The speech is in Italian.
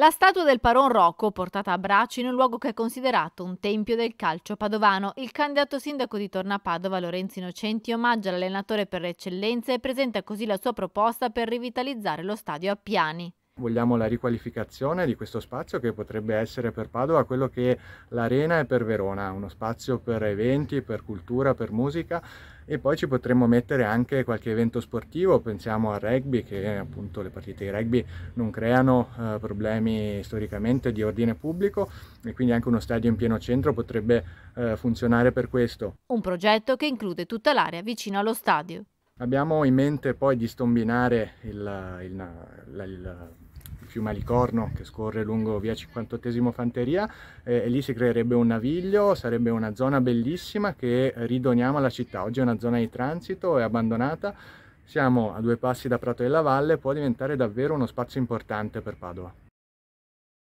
La statua del Paron Rocco, portata a braccio in un luogo che è considerato un tempio del calcio padovano, il candidato sindaco di Torna Padova, Lorenzo Innocenti omaggia l'allenatore per eccellenza e presenta così la sua proposta per rivitalizzare lo stadio a Piani vogliamo la riqualificazione di questo spazio che potrebbe essere per Padova quello che l'Arena è per Verona, uno spazio per eventi, per cultura, per musica e poi ci potremmo mettere anche qualche evento sportivo, pensiamo al rugby che appunto le partite di rugby non creano eh, problemi storicamente di ordine pubblico e quindi anche uno stadio in pieno centro potrebbe eh, funzionare per questo. Un progetto che include tutta l'area vicino allo stadio. Abbiamo in mente poi di stombinare il, il, il, il fiume Alicorno che scorre lungo via 58 Fanteria eh, e lì si creerebbe un naviglio, sarebbe una zona bellissima che ridoniamo alla città. Oggi è una zona di transito, è abbandonata, siamo a due passi da Prato della Valle, può diventare davvero uno spazio importante per Padova.